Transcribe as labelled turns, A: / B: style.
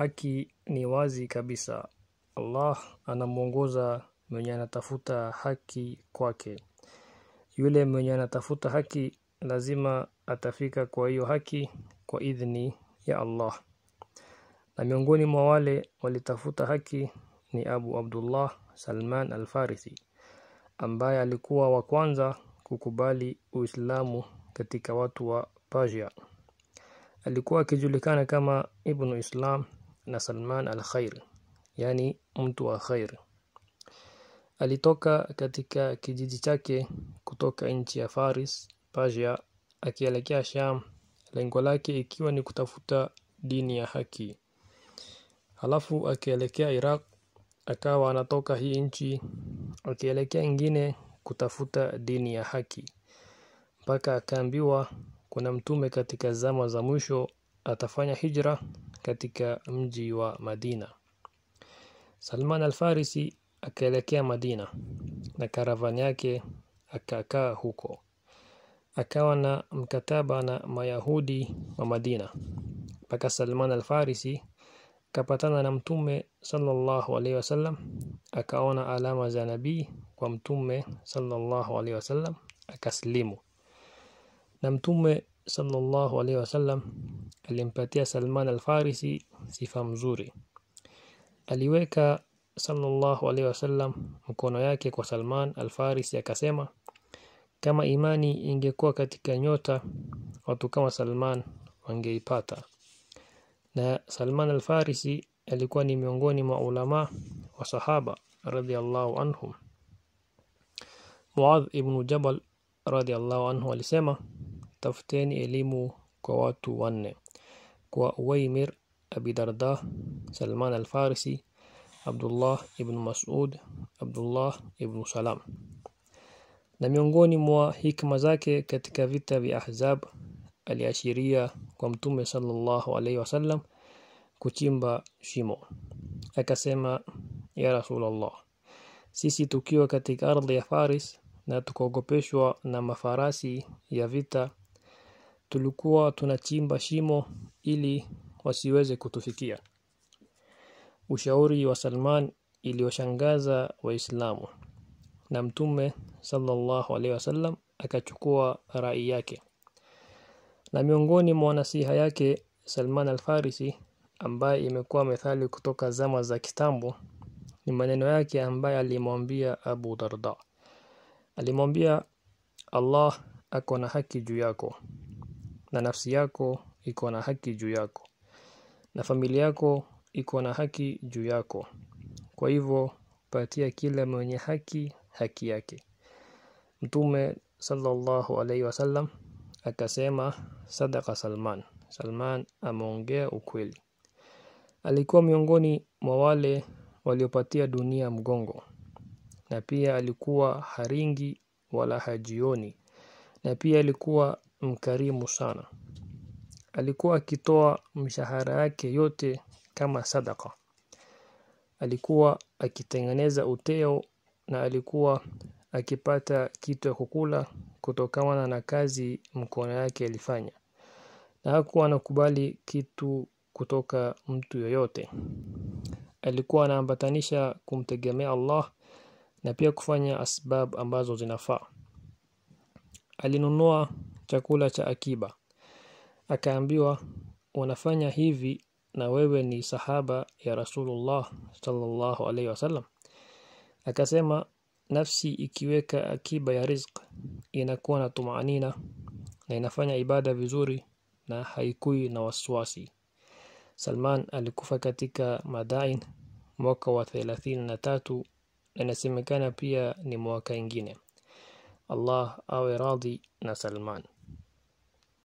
A: haki ni wazi kabisa. Allah anamwongoza mwenye anatafuta haki kwake. Yule mwenye anatafuta haki lazima atafika kwa hiyo haki kwa idhni ya Allah. Na miongoni mwa wale walitafuta haki ni Abu Abdullah Salman Al-Farisi ambaye alikuwa wa kwanza kukubali Uislamu katika watu wa Persia. Alikuwa akijulikana kama Ibn Islam na Salman al-Khair, yani mtu wa khair. Alitoka katika kijiji chake kutoka nchi ya Faris, Persia, akielekea Sham, lengo lake ikiwa ni kutafuta dini ya haki. Halafu akielekea Iraq, akawa anatoka hii nchi akielekea ingine kutafuta dini ya haki, mpaka akaambiwa kuna mtume katika zama za mwisho atafanya hijra katika mji wa Madina. Salman al-Farisi akaelekea Madina na karavani yake akakaa huko. Akawa na mkataba na Mayahudi wa Madina mpaka Salman al-Farisi akapatana na Mtume sallallahu alaihi wasallam, akaona alama za nabii kwa Mtume sallallahu alaihi wasallam, akaslimu na Mtume sallallahu alaihi wasallam alimpatia Salman al-Farisi sifa mzuri. Aliweka sallallahu alaihi wasallam mkono yake kwa Salman al-Farisi akasema, kama imani ingekuwa katika nyota, watu kama Salman wangeipata. Na Salman al-Farisi alikuwa ni miongoni mwa ulama wa sahaba radhiallahu anhum. Muadh ibn Jabal radhiallahu anhu alisema Tafuteni elimu kwa watu wanne: kwa Uwaymir, Abi Darda, Salman al-Farisi, Abdullah ibn Mas'ud, Abdullah ibn Salam. Na miongoni mwa hikma zake katika vita vya Ahzab aliashiria kwa Mtume sallallahu alaihi wasallam kuchimba shimo. Akasema, ya Rasulullah, sisi tukiwa katika ardhi ya Faris na tukaogopeshwa na mafarasi ya vita tulikuwa tunachimba shimo ili wasiweze kutufikia ushauri wa Salman iliyoshangaza Waislamu na Mtume sallallahu alaihi wasallam akachukua rai yake na miongoni mwa nasiha yake Salman al-Farisi ambaye imekuwa methali kutoka zama za kitambo ni maneno yake ambaye alimwambia Abu Darda alimwambia Allah ako na haki juu yako na nafsi yako iko na haki juu yako na familia yako iko na haki juu yako kwa hivyo patia kila mwenye haki haki yake mtume sallallahu alaihi wasallam akasema sadaka Salman Salman ameongea ukweli alikuwa miongoni mwa wale waliopatia dunia mgongo na pia alikuwa haringi wala hajioni na pia alikuwa mkarimu sana. Alikuwa akitoa mishahara yake yote kama sadaka. Alikuwa akitengeneza uteo na alikuwa akipata kitu ya kukula kutokana na kazi mkono yake alifanya, na hakuwa anakubali kitu kutoka mtu yoyote. Alikuwa anaambatanisha kumtegemea Allah na pia kufanya asbab ambazo zinafaa. Alinunua chakula cha akiba. Akaambiwa unafanya hivi na wewe ni sahaba ya Rasulullah sallallahu alaihi wasallam. Akasema nafsi ikiweka akiba ya rizq inakuwa na tumaanina na inafanya ibada vizuri na haikui na waswasi Salman alikufa katika Madain mwaka wa 33 na inasemekana pia ni mwaka ingine. Allah awe radhi na Salman.